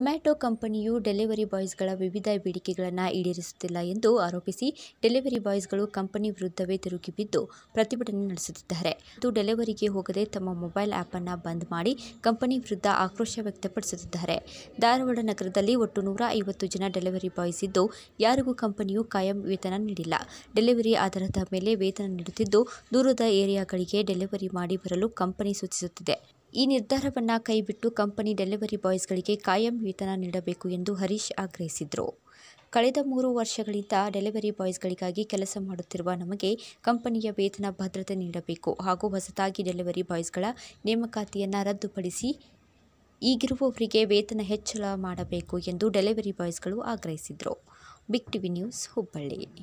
tomato ಕಂಪನಿಯು delivery ಬಾಯ್ಸ್ಗಳ ವಿವಿಧ ಬೇಡಿಕೆಗಳನ್ನು ಈಡೇರಿಸುತ್ತಿಲ್ಲ ಎಂದು ಆರೋಪಿಸಿ ಡೆಲಿವರಿ ಬಾಯ್ಸ್ಗಳು ಕಂಪನಿ ವಿರುದ್ಧವೇ ತಿರುಗಿಬಿದ್ದು ಪ್ರತಿಭಟನೆ ನಡೆಸುತ್ತಿದ್ದಾರೆ ಇದು ಡೆಲಿವರಿಗೆ ಹೋಗದೆ ತಮ್ಮ ಮೊಬೈಲ್ ಆ್ಯಪನ್ನು ಬಂದ್ ಮಾಡಿ ಕಂಪನಿ ವಿರುದ್ಧ ಆಕ್ರೋಶ ವ್ಯಕ್ತಪಡಿಸುತ್ತಿದ್ದಾರೆ ಧಾರವಾಡ ನಗರದಲ್ಲಿ ಒಟ್ಟು ನೂರ ಐವತ್ತು ಜನ ಡೆಲಿವರಿ ಬಾಯ್ಸ್ ಇದ್ದು ಯಾರಿಗೂ ಕಂಪನಿಯು ಕಾಯಂ ವೇತನ ನೀಡಿಲ್ಲ ಡೆಲಿವರಿ ಆಧಾರದ ಮೇಲೆ ವೇತನ ನೀಡುತ್ತಿದ್ದು ದೂರದ ಏರಿಯಾಗಳಿಗೆ ಡೆಲಿವರಿ ಮಾಡಿ ಬರಲು ಕಂಪನಿ ಸೂಚಿಸುತ್ತಿದೆ ಈ ನಿರ್ಧಾರವನ್ನು ಕೈಬಿಟ್ಟು ಕಂಪನಿ ಡೆಲಿವರಿ ಬಾಯ್ಸ್ಗಳಿಗೆ ಕಾಯಂ ವೇತನ ನೀಡಬೇಕು ಎಂದು ಹರೀಶ್ ಆಗ್ರಹಿಸಿದರು ಕಳೆದ ಮೂರು ವರ್ಷಗಳಿಂದ ಡೆಲಿವರಿ ಬಾಯ್ಸ್ಗಳಿಗಾಗಿ ಕೆಲಸ ಮಾಡುತ್ತಿರುವ ನಮಗೆ ಕಂಪನಿಯ ವೇತನ ಭದ್ರತೆ ನೀಡಬೇಕು ಹಾಗೂ ಹೊಸದಾಗಿ ಡೆಲಿವರಿ ಬಾಯ್ಸ್ಗಳ ನೇಮಕಾತಿಯನ್ನು ರದ್ದುಪಡಿಸಿ ಈಗಿರುವವರಿಗೆ ವೇತನ ಹೆಚ್ಚಳ ಮಾಡಬೇಕು ಎಂದು ಡೆಲಿವರಿ ಬಾಯ್ಸ್ಗಳು ಆಗ್ರಹಿಸಿದರು ಬಿಗ್ ಟಿವಿ ನ್ಯೂಸ್ ಹುಬ್ಬಳ್ಳಿ